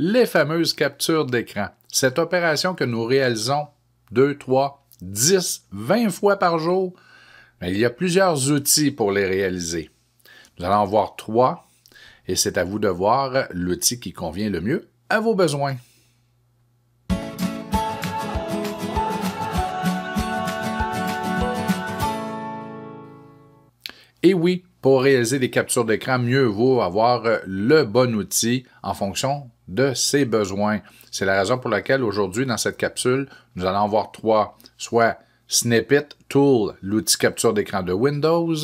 les fameuses captures d'écran. Cette opération que nous réalisons 2, 3, 10, 20 fois par jour, ben, il y a plusieurs outils pour les réaliser. Nous allons en voir trois et c'est à vous de voir l'outil qui convient le mieux à vos besoins. Et oui, pour réaliser des captures d'écran, mieux vaut avoir le bon outil en fonction de ses besoins. C'est la raison pour laquelle aujourd'hui, dans cette capsule, nous allons voir trois, soit Snippet Tool, l'outil capture d'écran de Windows,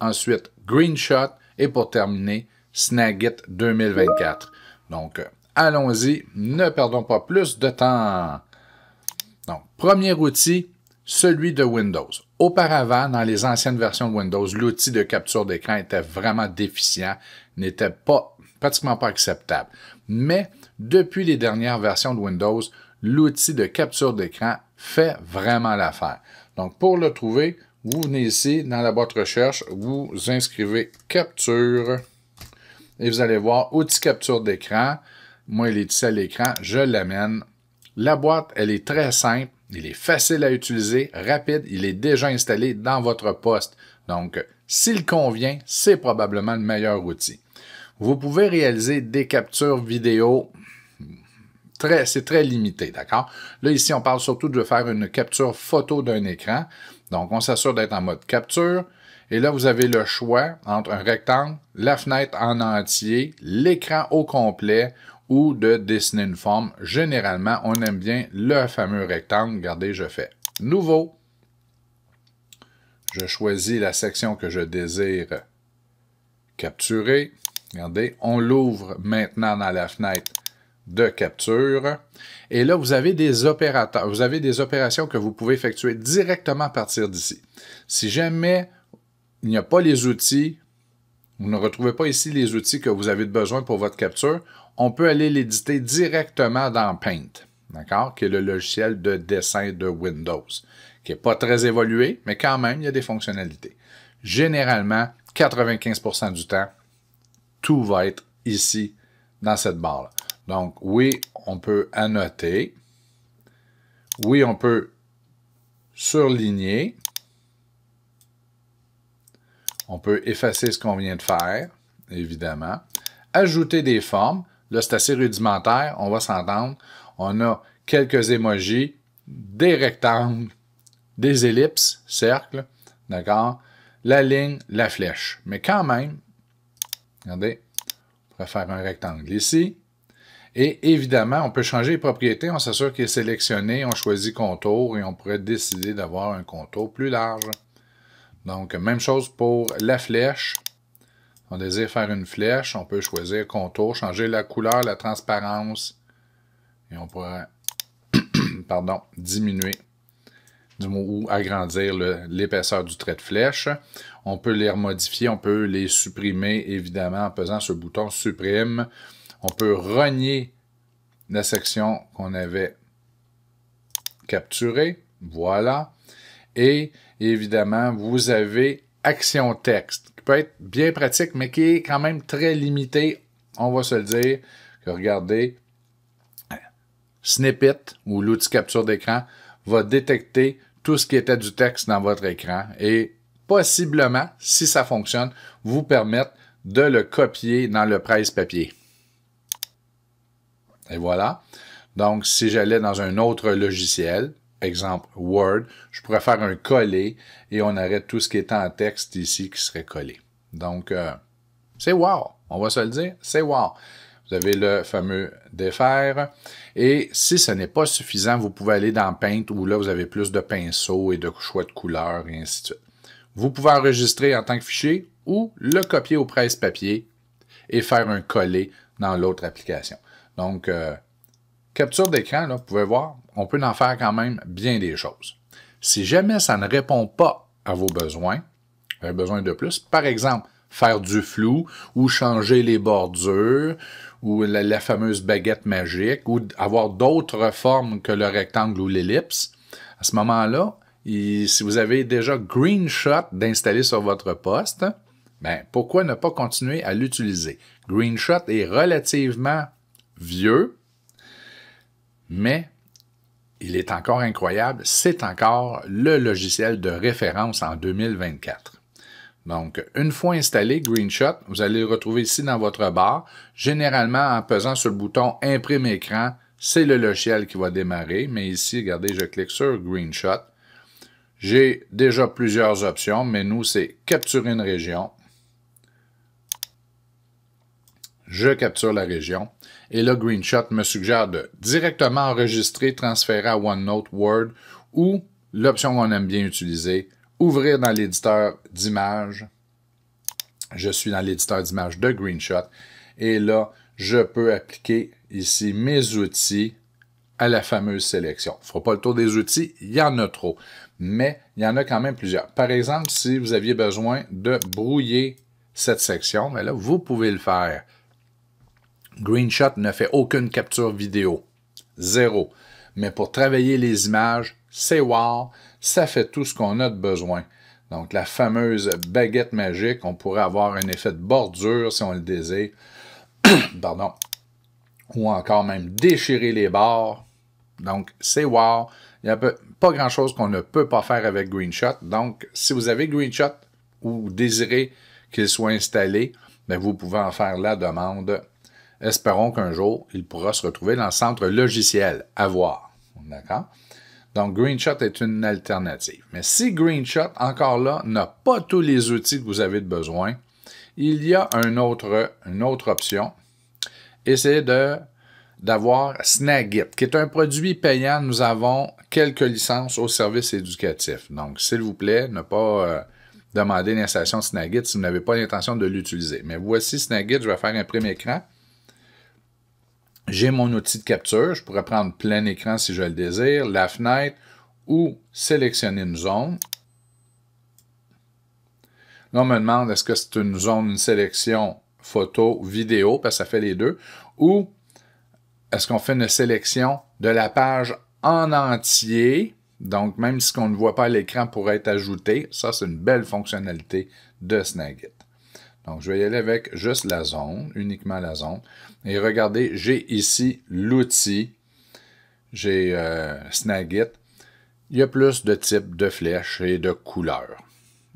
ensuite Greenshot et pour terminer, Snagit 2024. Donc, allons-y, ne perdons pas plus de temps. Donc, premier outil, celui de Windows. Auparavant, dans les anciennes versions de Windows, l'outil de capture d'écran était vraiment déficient, n'était pas pratiquement pas acceptable. Mais depuis les dernières versions de Windows, l'outil de capture d'écran fait vraiment l'affaire. Donc pour le trouver, vous venez ici dans la boîte recherche, vous inscrivez capture et vous allez voir outil capture d'écran. Moi, il est ici à l'écran, je l'amène. La boîte, elle est très simple. Il est facile à utiliser, rapide, il est déjà installé dans votre poste. Donc, s'il convient, c'est probablement le meilleur outil. Vous pouvez réaliser des captures vidéo. Très, c'est très limité, d'accord? Là, ici, on parle surtout de faire une capture photo d'un écran. Donc, on s'assure d'être en mode capture. Et là, vous avez le choix entre un rectangle, la fenêtre en entier, l'écran au complet ou de dessiner une forme. Généralement, on aime bien le fameux rectangle. Regardez, je fais Nouveau. Je choisis la section que je désire capturer. Regardez, on l'ouvre maintenant dans la fenêtre de capture. Et là, vous avez des opérateurs, vous avez des opérations que vous pouvez effectuer directement à partir d'ici. Si jamais il n'y a pas les outils vous ne retrouvez pas ici les outils que vous avez besoin pour votre capture, on peut aller l'éditer directement dans Paint, d'accord, qui est le logiciel de dessin de Windows, qui n'est pas très évolué, mais quand même, il y a des fonctionnalités. Généralement, 95% du temps, tout va être ici, dans cette barre Donc, oui, on peut annoter. Oui, on peut surligner. On peut effacer ce qu'on vient de faire, évidemment. Ajouter des formes. Là, c'est assez rudimentaire, on va s'entendre. On a quelques émojis, des rectangles, des ellipses, cercles, d'accord? La ligne, la flèche. Mais quand même, regardez, on pourrait faire un rectangle ici. Et évidemment, on peut changer les propriétés. On s'assure qu'il est sélectionné, on choisit contour et on pourrait décider d'avoir un contour plus large. Donc, même chose pour la flèche. On désire faire une flèche, on peut choisir contour, changer la couleur, la transparence. Et on pourrait, pardon, diminuer du ou agrandir l'épaisseur du trait de flèche. On peut les remodifier, on peut les supprimer, évidemment, en pesant ce bouton « Supprime ». On peut renier la section qu'on avait capturée. Voilà. Et évidemment, vous avez Action Texte, qui peut être bien pratique, mais qui est quand même très limité, on va se le dire. Que regardez, Snippet ou l'outil capture d'écran va détecter tout ce qui était du texte dans votre écran et possiblement, si ça fonctionne, vous permettre de le copier dans le presse-papier. Et voilà. Donc, si j'allais dans un autre logiciel, exemple Word, je pourrais faire un coller et on aurait tout ce qui est en texte ici qui serait collé. Donc, euh, c'est wow, on va se le dire, c'est wow. Vous avez le fameux défaire. Et si ce n'est pas suffisant, vous pouvez aller dans Paint où là, vous avez plus de pinceaux et de choix de couleurs et ainsi de suite. Vous pouvez enregistrer en tant que fichier ou le copier au presse-papier et faire un coller dans l'autre application. Donc, euh, capture d'écran, là, vous pouvez voir, on peut en faire quand même bien des choses. Si jamais ça ne répond pas à vos besoins, vous avez besoin de plus, par exemple, faire du flou ou changer les bordures ou la, fameuse baguette magique ou avoir d'autres formes que le rectangle ou l'ellipse, à ce moment-là, si vous avez déjà GreenShot d'installer sur votre poste, ben, pourquoi ne pas continuer à l'utiliser? GreenShot est relativement vieux, mais il est encore incroyable, c'est encore le logiciel de référence en 2024. Donc, une fois installé Greenshot, vous allez le retrouver ici dans votre barre. Généralement, en pesant sur le bouton Imprime écran, c'est le logiciel qui va démarrer. Mais ici, regardez, je clique sur Greenshot. J'ai déjà plusieurs options, mais nous, c'est capturer une région, je capture la région. Et là, Greenshot me suggère de directement enregistrer, transférer à OneNote Word ou l'option qu'on aime bien utiliser, ouvrir dans l'éditeur d'images. Je suis dans l'éditeur d'images de Greenshot. Et là, je peux appliquer ici mes outils à la fameuse sélection. Il ne pas le tour des outils, il y en a trop. Mais il y en a quand même plusieurs. Par exemple, si vous aviez besoin de brouiller cette section, ben là, vous pouvez le faire. Greenshot ne fait aucune capture vidéo. Zéro. Mais pour travailler les images, c'est wow, ça fait tout ce qu'on a de besoin. Donc la fameuse baguette magique, on pourrait avoir un effet de bordure si on le désire. Pardon. Ou encore même déchirer les bords. Donc c'est wow. Il n'y a pas grand-chose qu'on ne peut pas faire avec Greenshot. Donc si vous avez Greenshot ou désirez qu'il soit installé, ben, vous pouvez en faire la demande Espérons qu'un jour, il pourra se retrouver dans le centre logiciel. À voir. D'accord? Donc, Greenshot est une alternative. Mais si Greenshot, encore là, n'a pas tous les outils que vous avez besoin, il y a un autre, une autre option. Essayez d'avoir Snagit, qui est un produit payant. Nous avons quelques licences au service éducatif. Donc, s'il vous plaît, ne pas euh, demander l'installation de Snagit si vous n'avez pas l'intention de l'utiliser. Mais voici Snagit, je vais faire un premier écran. J'ai mon outil de capture, je pourrais prendre plein écran si je le désire, la fenêtre ou sélectionner une zone. Là, on me demande est-ce que c'est une zone, une sélection photo, vidéo, parce que ça fait les deux, ou est-ce qu'on fait une sélection de la page en entier, donc même si qu'on ne voit pas l'écran pourrait être ajouté, ça c'est une belle fonctionnalité de Snagit. Donc, je vais y aller avec juste la zone, uniquement la zone. Et regardez, j'ai ici l'outil. J'ai euh, Snagit. Il y a plus de types de flèches et de couleurs.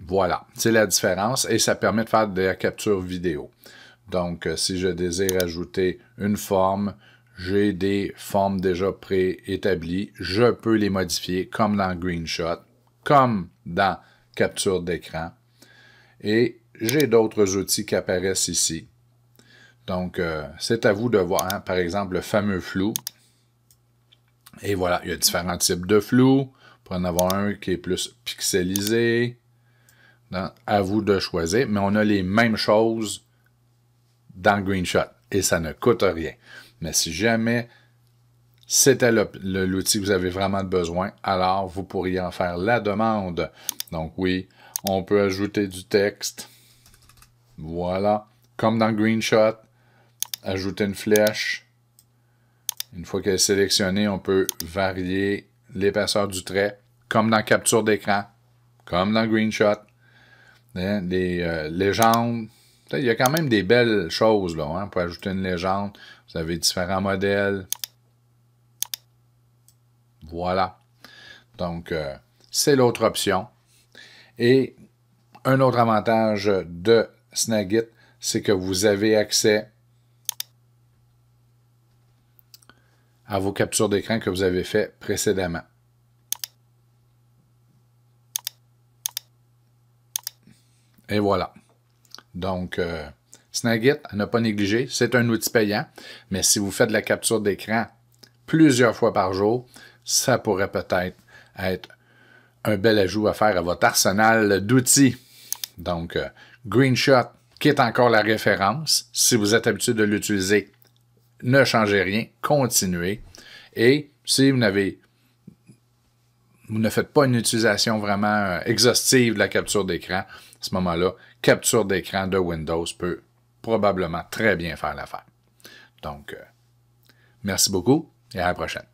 Voilà, c'est la différence et ça permet de faire des captures vidéo. Donc, euh, si je désire ajouter une forme, j'ai des formes déjà préétablies. Je peux les modifier comme dans GreenShot, comme dans capture d'écran. Et j'ai d'autres outils qui apparaissent ici. Donc, euh, c'est à vous de voir, hein. par exemple, le fameux flou. Et voilà, il y a différents types de flou. Pour en avoir un qui est plus pixelisé. à vous de choisir. Mais on a les mêmes choses dans GreenShot. Et ça ne coûte rien. Mais si jamais c'était l'outil que vous avez vraiment besoin, alors vous pourriez en faire la demande. Donc oui, on peut ajouter du texte. Voilà. Comme dans GreenShot. ajouter une flèche. Une fois qu'elle est sélectionnée, on peut varier l'épaisseur du trait, comme dans capture d'écran, comme dans GreenShot. Les hein, euh, légendes, il y a quand même des belles choses. Là, hein, pour ajouter une légende, vous avez différents modèles. Voilà. Donc, euh, c'est l'autre option. Et un autre avantage de Snagit, c'est que vous avez accès à vos captures d'écran que vous avez fait précédemment. Et voilà. Donc, euh, Snagit, à ne pas négliger, c'est un outil payant, mais si vous faites la capture d'écran plusieurs fois par jour, ça pourrait peut-être être un bel ajout à faire à votre arsenal d'outils. Donc, euh, Greenshot, qui est encore la référence, si vous êtes habitué de l'utiliser, ne changez rien, continuez. Et si vous n'avez vous ne faites pas une utilisation vraiment euh, exhaustive de la capture d'écran, à ce moment-là, capture d'écran de Windows peut probablement très bien faire l'affaire. Donc, euh, merci beaucoup et à la prochaine.